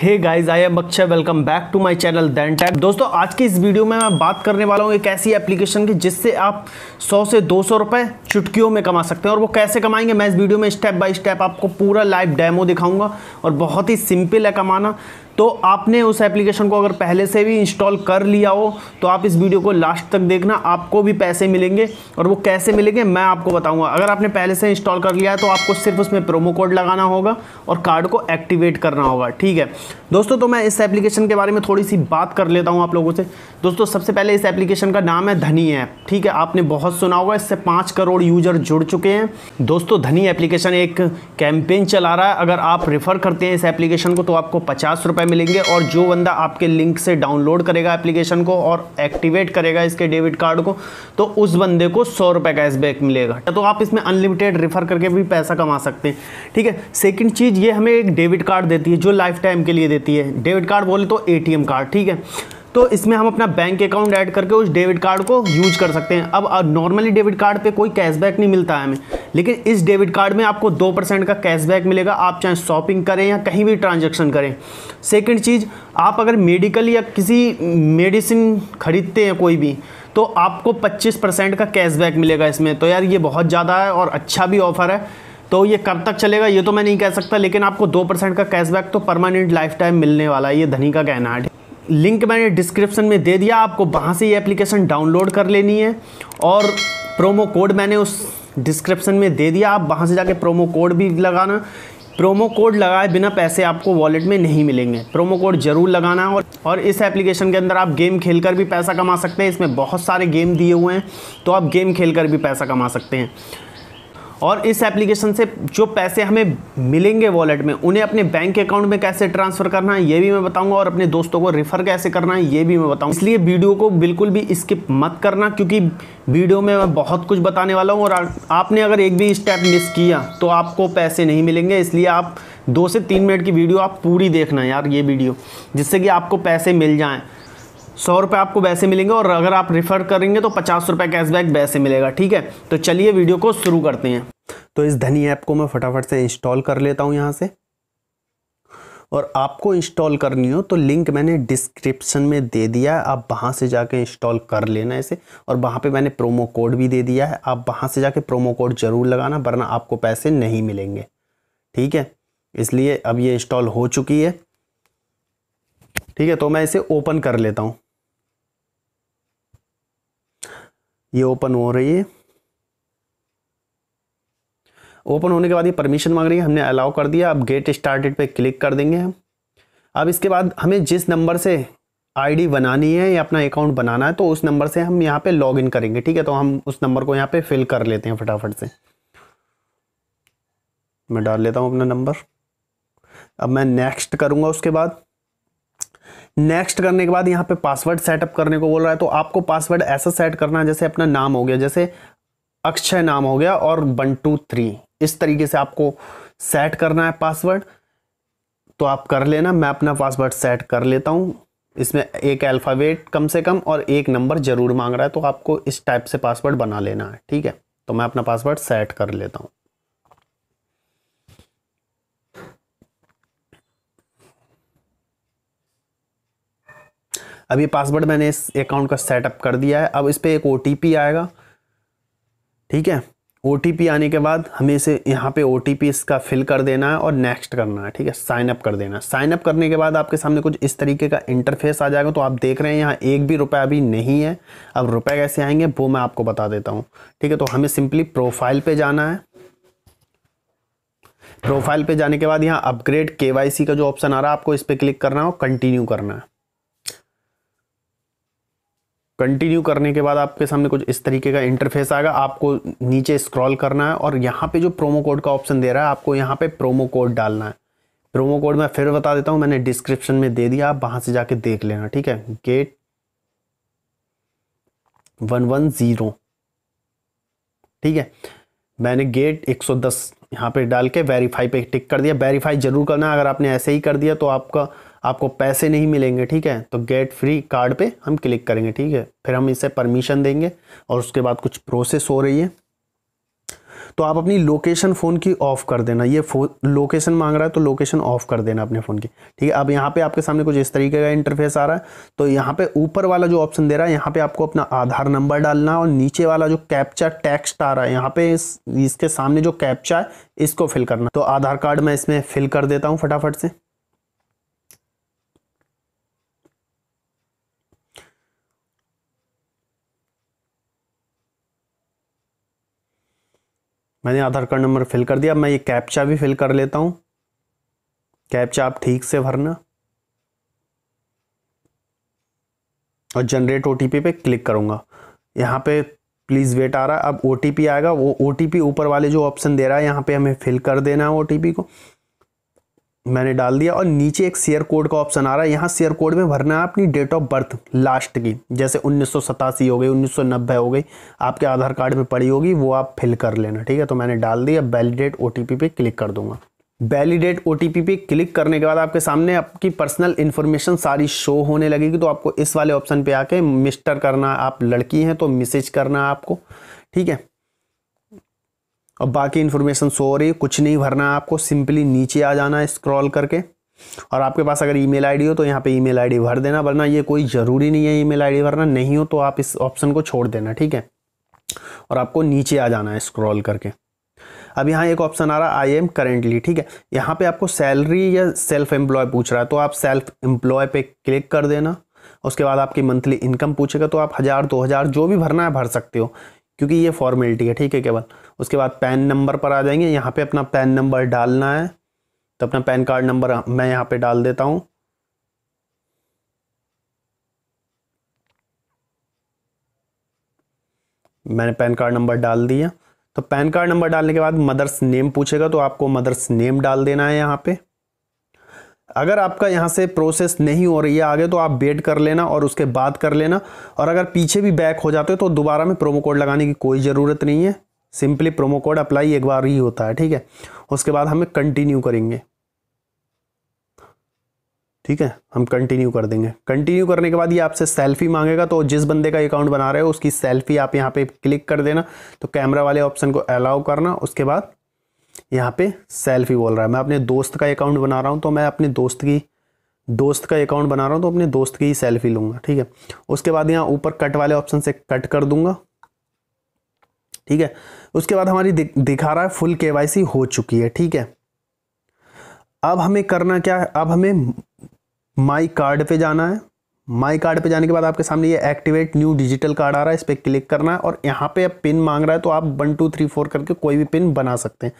hey guys I am Akshay welcome back to my channel दैन टैक दोस्तों आज की इस वीडियो में मैं बात करने वाला हूँ एक ऐसी एप्लीकेशन की जिससे आप 100 से 200 रुपए चुटकियों में कमा सकते हैं और वो कैसे कमाएंगे मैं इस वीडियो में स्टेप बाय स्टेप आपको पूरा लाइव डेमो दिखाऊंगा और बहुत ही सिंपल है कमाना तो आपने उस एप्लीकेशन को अगर पहले से भी इंस्टॉल कर लिया हो तो आप इस वीडियो को लास्ट तक देखना आपको भी पैसे मिलेंगे और वो कैसे मिलेंगे मैं आपको बताऊंगा अगर आपने पहले से इंस्टॉल कर लिया है तो आपको सिर्फ उसमें प्रोमो कोड लगाना होगा और कार्ड को एक्टिवेट करना होगा ठीक है दोस्तों तो मैं इस एप्लीकेशन के बारे में थोड़ी सी बात कर लेता हूँ आप लोगों से दोस्तों सबसे पहले इस एप्लीकेशन का नाम है धनी ऐप ठीक है आपने बहुत सुना होगा इससे पाँच करोड़ यूजर जुड़ चुके हैं दोस्तों धनी एप्लीकेशन एक कैंपेन चला रहा है अगर आप रिफर करते हैं इस एप्लीकेशन को तो आपको पचास रुपये मिलेंगे और जो बंदा आपके लिंक से डाउनलोड करेगा एप्लीकेशन को और एक्टिवेट करेगा इसके डेबिट कार्ड को तो उस बंदे को सौ रुपये कैशबैक मिलेगा तो आप इसमें अनलिमिटेड रिफर करके भी पैसा कमा सकते हैं ठीक है सेकेंड चीज़ ये हमें एक डेबिट कार्ड देती है जो लाइफ टाइम के लिए देती है डेबिट कार्ड बोले तो ए कार्ड ठीक है तो इसमें हम अपना बैंक अकाउंट ऐड करके उस डेबिट कार्ड को यूज कर सकते हैं अब नॉर्मली डेबिट कार्ड पे कोई कैशबैक नहीं मिलता है हमें लेकिन इस डेबिट कार्ड में आपको दो परसेंट का कैशबैक मिलेगा आप चाहे शॉपिंग करें या कहीं भी ट्रांजेक्शन करें सेकेंड चीज़ आप अगर मेडिकल या किसी मेडिसिन ख़रीदते हैं कोई भी तो आपको पच्चीस परसेंट का कैशबैक मिलेगा इसमें तो यार ये बहुत ज़्यादा है और अच्छा भी ऑफ़र है तो ये कब तक चलेगा ये तो मैं नहीं कह सकता लेकिन आपको दो परसेंट का कैशबैक तो परमानेंट लाइफ टाइम मिलने वाला है ये धनी का कहना है लिंक मैंने डिस्क्रिप्शन में दे दिया आपको वहाँ से ये एप्लीकेशन डाउनलोड कर लेनी है और प्रोमो कोड मैंने उस डिस्क्रिप्शन में दे दिया आप वहाँ से जाके प्रोमो कोड भी लगाना प्रोमो कोड लगाए बिना पैसे आपको वॉलेट में नहीं मिलेंगे प्रोमो कोड ज़रूर लगाना और और इस एप्लीकेशन के अंदर आप गेम खेलकर भी पैसा कमा सकते हैं इसमें बहुत सारे गेम दिए हुए हैं तो आप गेम खेलकर भी पैसा कमा सकते हैं और इस एप्लीकेशन से जो पैसे हमें मिलेंगे वॉलेट में उन्हें अपने बैंक अकाउंट में कैसे ट्रांसफ़र करना है ये भी मैं बताऊंगा और अपने दोस्तों को रेफ़र कैसे करना है ये भी मैं बताऊंगा इसलिए वीडियो को बिल्कुल भी स्किप मत करना क्योंकि वीडियो में मैं बहुत कुछ बताने वाला हूँ और आपने अगर एक भी स्टेप मिस किया तो आपको पैसे नहीं मिलेंगे इसलिए आप दो से तीन मिनट की वीडियो आप पूरी देखना यार ये वीडियो जिससे कि आपको पैसे मिल जाएँ सौ रुपये आपको वैसे मिलेंगे और अगर आप रिफ़र करेंगे तो पचास रुपये कैशबैक वैसे मिलेगा ठीक है तो चलिए वीडियो को शुरू करते हैं तो इस धनी ऐप को मैं फटाफट से इंस्टॉल कर लेता हूँ यहाँ से और आपको इंस्टॉल करनी हो तो लिंक मैंने डिस्क्रिप्शन में दे दिया है आप वहाँ से जाके इंस्टॉल कर लेना इसे और वहाँ पे मैंने प्रोमो कोड भी दे दिया है आप वहाँ से जाके प्रोमो कोड ज़रूर लगाना वरना आपको पैसे नहीं मिलेंगे ठीक है इसलिए अब ये इंस्टॉल हो चुकी है ठीक है तो मैं इसे ओपन कर लेता हूँ ये ओपन हो रही है ओपन होने के बाद ये परमिशन मांग रही है हमने अलाउ कर दिया अब गेट स्टार्टेड पे क्लिक कर देंगे हम अब इसके बाद हमें जिस नंबर से आईडी बनानी है या अपना अकाउंट बनाना है तो उस नंबर से हम यहाँ पे लॉग इन करेंगे ठीक है तो हम उस नंबर को यहाँ पे फिल कर लेते हैं फटाफट से मैं डाल लेता हूँ अपना नंबर अब मैं नेक्स्ट करूँगा उसके बाद नेक्स्ट करने के बाद यहाँ पे पासवर्ड सेटअप करने को बोल रहा है तो आपको पासवर्ड ऐसा सेट करना है जैसे अपना नाम हो गया जैसे अक्षय नाम हो गया और वन टू थ्री इस तरीके से आपको सेट करना है पासवर्ड तो आप कर लेना मैं अपना पासवर्ड सेट कर लेता हूँ इसमें एक अल्फ़ाबेट कम से कम और एक नंबर ज़रूर मांग रहा है तो आपको इस टाइप से पासवर्ड बना लेना है ठीक है तो मैं अपना पासवर्ड सेट कर लेता हूँ अब ये पासवर्ड मैंने इस अकाउंट का सेटअप कर दिया है अब इस पर एक ओ आएगा ठीक है ओ आने के बाद हमें इसे यहाँ पे ओ इसका फिल कर देना है और नेक्स्ट करना है ठीक है साइनअप कर देना है साइनअप करने के बाद आपके सामने कुछ इस तरीके का इंटरफेस आ जाएगा तो आप देख रहे हैं यहाँ एक भी रुपया अभी नहीं है अब रुपए कैसे आएंगे वो मैं आपको बता देता हूँ ठीक है तो हमें सिंपली प्रोफाइल पे जाना है प्रोफाइल पर जाने के बाद यहाँ अपग्रेड के का जो ऑप्शन आ रहा है आपको इस पर क्लिक करना है और कंटिन्यू करना है कंटिन्यू करने के बाद आपके सामने कुछ इस तरीके का इंटरफेस आएगा आपको नीचे स्क्रॉल करना है और यहाँ पे जो प्रोमो कोड का ऑप्शन दे रहा है आपको यहाँ पे प्रोमो कोड डालना है प्रोमो कोड मैं फिर बता देता हूँ मैंने डिस्क्रिप्शन में दे दिया आप वहाँ से जाके देख लेना ठीक है गेट वन वन ज़ीरो ठीक है मैंने गेट 110 यहाँ पर डाल के वेरीफाई पे टिक कर दिया वेरीफाई जरूर करना अगर आपने ऐसे ही कर दिया तो आपका आपको पैसे नहीं मिलेंगे ठीक है तो गेट फ्री कार्ड पे हम क्लिक करेंगे ठीक है फिर हम इसे परमिशन देंगे और उसके बाद कुछ प्रोसेस हो रही है तो आप अपनी लोकेशन फ़ोन की ऑफ़ कर देना ये लोकेशन मांग रहा है तो लोकेशन ऑफ़ कर देना अपने फ़ोन की ठीक है अब यहाँ पे आपके सामने कुछ इस तरीके का इंटरफेस आ रहा है तो यहाँ पे ऊपर वाला जो ऑप्शन दे रहा है यहाँ पे आपको अपना आधार नंबर डालना और नीचे वाला जो कैप्चा टेक्स्ट आ रहा है यहाँ पे इस, इसके सामने जो कैप्चा है इसको फिल करना तो आधार कार्ड मैं इसमें फिल कर देता हूँ फटाफट से मैंने आधार कार्ड नंबर फिल कर दिया मैं ये कैप्चा भी फिल कर लेता हूँ कैप्चा आप ठीक से भरना और जनरेट ओ पे क्लिक करूँगा यहाँ पे प्लीज़ वेट आ रहा है अब ओटीपी आएगा वो ओ ऊपर वाले जो ऑप्शन दे रहा है यहाँ पे हमें फिल कर देना है ओ को मैंने डाल दिया और नीचे एक शेयर कोड का ऑप्शन आ रहा है यहाँ शेयर कोड में भरना है अपनी डेट ऑफ बर्थ लास्ट की जैसे उन्नीस हो गई उन्नीस हो गई आपके आधार कार्ड में पड़ी होगी वो आप फिल कर लेना ठीक है तो मैंने डाल दिया वैलिडेट ओ पे क्लिक कर दूंगा वैलिडेट ओ पे क्लिक करने के बाद आपके सामने आपकी पर्सनल इन्फॉर्मेशन सारी शो होने लगेगी तो आपको इस वाले ऑप्शन पर आके मिस्टर करना आप लड़की हैं तो मिसेज करना आपको ठीक है अब बाकी इन्फॉर्मेशन सो रही कुछ नहीं भरना है आपको सिंपली नीचे आ जाना है स्क्रॉल करके और आपके पास अगर ईमेल आईडी हो तो यहाँ पे ईमेल आईडी भर देना वरना ये कोई ज़रूरी नहीं है ईमेल आईडी भरना नहीं हो तो आप इस ऑप्शन को छोड़ देना ठीक है और आपको नीचे आ जाना है स्क्रॉल करके अब यहाँ एक ऑप्शन आ रहा है आई एम करेंटली ठीक है यहाँ पर आपको सैलरी या सेल्फ एम्प्लॉय पूछ रहा है तो आप सेल्फ एम्प्लॉय पर क्लिक कर देना उसके बाद आपकी मंथली इनकम पूछेगा तो आप हज़ार दो हज़ार जो भी भरना है भर सकते हो क्योंकि ये फॉर्मेलिटी है ठीक है केवल उसके बाद पैन नंबर पर आ जाएंगे यहाँ पे अपना पैन नंबर डालना है तो अपना पैन कार्ड नंबर मैं यहाँ पे डाल देता हूँ मैंने पैन कार्ड नंबर डाल दिया तो पैन कार्ड नंबर डालने के बाद मदर्स नेम पूछेगा तो आपको मदर्स नेम डाल देना है यहाँ पे अगर आपका यहाँ से प्रोसेस नहीं हो रही है आगे तो आप वेट कर लेना और उसके बाद कर लेना और अगर पीछे भी बैक हो जाते हो तो दोबारा में प्रोमो कोड लगाने की कोई ज़रूरत नहीं है सिंपली प्रोमो कोड अप्लाई एक बार ही होता है ठीक है उसके बाद हमें कंटिन्यू करेंगे ठीक है हम कंटिन्यू कर देंगे कंटिन्यू करने के बाद ये आपसे सेल्फी मांगेगा तो जिस बंदे का अकाउंट बना रहे हो उसकी सेल्फी आप यहाँ पे क्लिक कर देना तो कैमरा वाले ऑप्शन को अलाउ करना उसके बाद यहाँ पे सेल्फ ही बोल रहा है मैं अपने दोस्त का अकाउंट बना रहा हूँ तो मैं अपने दोस्त की दोस्त का अकाउंट बना रहा हूँ तो अपने दोस्त की ही सेल्फी लूंगा ठीक है उसके बाद यहाँ ऊपर कट वाले ऑप्शन से कट कर दूंगा ठीक है उसके बाद हमारी दिखा रहा है फुल के हो चुकी है ठीक है अब हमें करना क्या है अब हमें माई कार्ड पे जाना है माई कार्ड पे जाने के बाद आपके सामने ये एक्टिवेट न्यू डिजिटल कार्ड आ रहा है इस पर क्लिक करना है और यहाँ पे अब पिन मांग रहा है तो आप वन टू थ्री फोर करके कोई भी पिन बना सकते हैं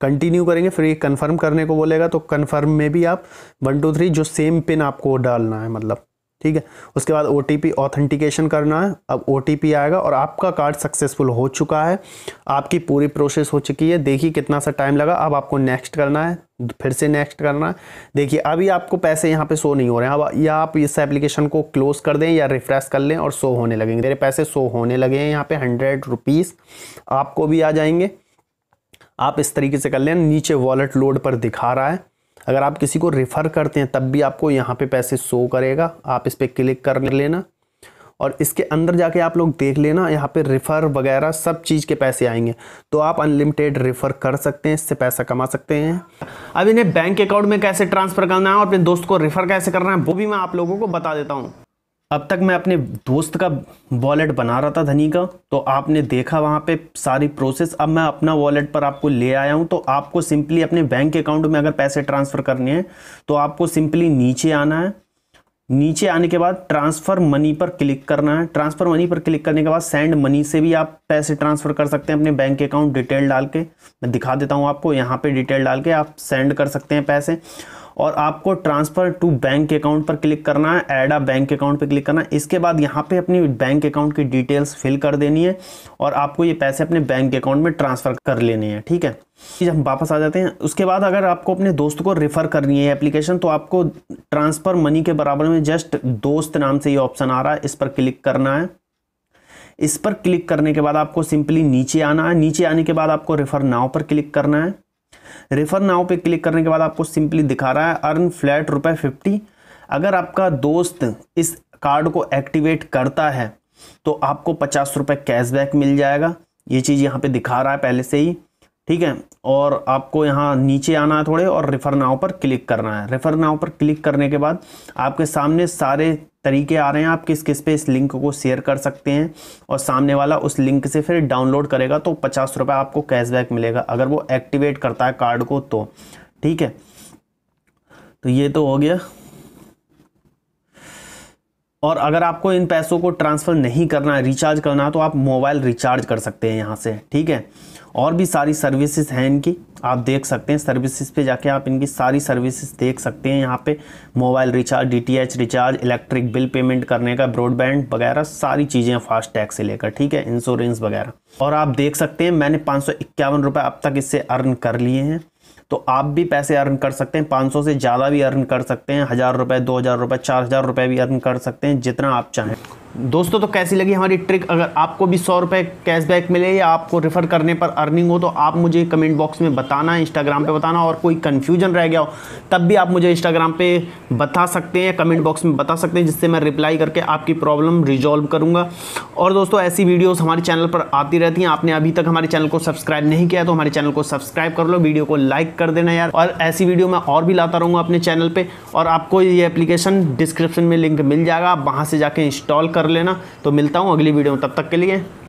कंटिन्यू करेंगे फिर ये कन्फर्म करने को बोलेगा तो कन्फर्म में भी आप वन टू थ्री जो सेम पिन आपको डालना है मतलब ठीक है उसके बाद ओ ऑथेंटिकेशन करना है अब ओ आएगा और आपका कार्ड सक्सेसफुल हो चुका है आपकी पूरी प्रोसेस हो चुकी है देखिए कितना सा टाइम लगा अब आपको नेक्स्ट करना है फिर से नेक्स्ट करना है देखिए अभी आपको पैसे यहाँ पे शो नहीं हो रहे हैं अब या आप इस एप्लीकेशन को क्लोज कर दें या रिफ्रेश कर लें और शो होने लगेंगे मेरे पैसे शो होने लगे हैं यहाँ पर हंड्रेड रुपीज़ आपको भी आ जाएंगे आप इस तरीके से कर लेना नीचे वॉलेट लोड पर दिखा रहा है अगर आप किसी को रेफ़र करते हैं तब भी आपको यहाँ पे पैसे शो करेगा आप इस पर क्लिक कर लेना और इसके अंदर जाके आप लोग देख लेना यहाँ पे रेफ़र वगैरह सब चीज़ के पैसे आएंगे तो आप अनलिमिटेड रेफ़र कर सकते हैं इससे पैसा कमा सकते हैं अब इन्हें बैंक अकाउंट में कैसे ट्रांसफ़र करना है और अपने दोस्त को रेफ़र कैसे करना है वो भी मैं आप लोगों को बता देता हूँ अब तक मैं अपने दोस्त का वॉलेट बना रहा था धनी का तो आपने देखा वहाँ पे सारी प्रोसेस अब मैं अपना वॉलेट पर आपको ले आया हूँ तो आपको सिंपली अपने बैंक अकाउंट में अगर पैसे ट्रांसफ़र करने हैं तो आपको सिंपली नीचे आना है नीचे आने के बाद ट्रांसफ़र मनी पर क्लिक करना है ट्रांसफ़र मनी पर क्लिक करने के बाद सेंड मनी से भी आप पैसे ट्रांसफ़र कर सकते हैं अपने बैंक अकाउंट डिटेल डाल के मैं दिखा देता हूँ आपको यहाँ पर डिटेल डाल के आप सेंड कर सकते हैं पैसे और आपको ट्रांसफ़र टू बैंक अकाउंट पर क्लिक करना है ऐड आ बैंक अकाउंट पर क्लिक करना है इसके बाद यहाँ पे अपनी बैंक अकाउंट की डिटेल्स फिल कर देनी है और आपको ये पैसे अपने बैंक अकाउंट में ट्रांसफ़र कर लेने हैं ठीक है जब हम वापस आ जाते हैं उसके बाद अगर आपको अपने दोस्त को रेफ़र करनी है एप्लीकेशन तो आपको ट्रांसफ़र मनी के बराबर में जस्ट दोस्त नाम से ये ऑप्शन आ रहा है इस पर क्लिक करना है इस पर क्लिक करने के बाद आपको सिंपली नीचे आना है नीचे आने के बाद आपको रेफ़र नाव पर क्लिक करना है रेफर नाव पे क्लिक करने के बाद आपको सिंपली दिखा रहा है अर्न फ्लैट रुपए फिफ्टी अगर आपका दोस्त इस कार्ड को एक्टिवेट करता है तो आपको पचास रुपये कैशबैक मिल जाएगा ये चीज़ यहाँ पे दिखा रहा है पहले से ही ठीक है और आपको यहाँ नीचे आना है थोड़े और रेफ़र नाव पर क्लिक करना है रेफ़र नाव पर क्लिक करने के बाद आपके सामने सारे तरीके आ रहे हैं आप किस किस पे इस लिंक को शेयर कर सकते हैं और सामने वाला उस लिंक से फिर डाउनलोड करेगा तो पचास रुपये आपको कैशबैक मिलेगा अगर वो एक्टिवेट करता है कार्ड को तो ठीक है तो ये तो हो गया और अगर आपको इन पैसों को ट्रांसफ़र नहीं करना है रिचार्ज करना तो आप मोबाइल रिचार्ज कर सकते हैं यहाँ से ठीक है और भी सारी सर्विसेज हैं इनकी आप देख सकते हैं सर्विसेज पे जाके आप इनकी सारी सर्विसेज देख सकते हैं यहाँ पे mobile recharge DTH recharge electric bill payment करने का ब्रॉडबैंड वगैरह सारी चीज़ें फास्ट टैग से लेकर ठीक है इंश्योरेंस वगैरह और आप देख सकते हैं मैंने पाँच सौ अब तक इससे अर्न कर लिए हैं तो आप भी पैसे अर्न कर सकते हैं 500 से ज़्यादा भी अर्न कर सकते हैं हज़ार रुपये दो हज़ार रुपये चार हज़ार रुपये भी अर्न कर सकते हैं जितना आप चाहें दोस्तों तो कैसी लगी हमारी ट्रिक अगर आपको भी सौ रुपये कैशबैक मिले या आपको रेफ़र करने पर अर्निंग हो तो आप मुझे कमेंट बॉक्स में बताना इंस्टाग्राम पे बताना और कोई कन्फ्यूजन रह गया हो तब भी आप मुझे इंस्टाग्राम पे बता सकते हैं कमेंट बॉक्स में बता सकते हैं जिससे मैं रिप्लाई करके आपकी प्रॉब्लम रिजॉल्व करूँगा और दोस्तों ऐसी वीडियोज़ हमारे चैनल पर आती रहती हैं आपने अभी तक हमारे चैनल को सब्सक्राइब नहीं किया तो हमारे चैनल को सब्सक्राइब कर लो वीडियो को लाइक कर देना यार और ऐसी वीडियो मैं और भी लाता रहूँगा अपने चैनल पर और आपको ये एप्लीकेशन डिस्क्रिप्शन में लिंक मिल जाएगा आप वहाँ से जाके इंस्टॉल कर लेना तो मिलता हूँ अगली वीडियो में तब तक के लिए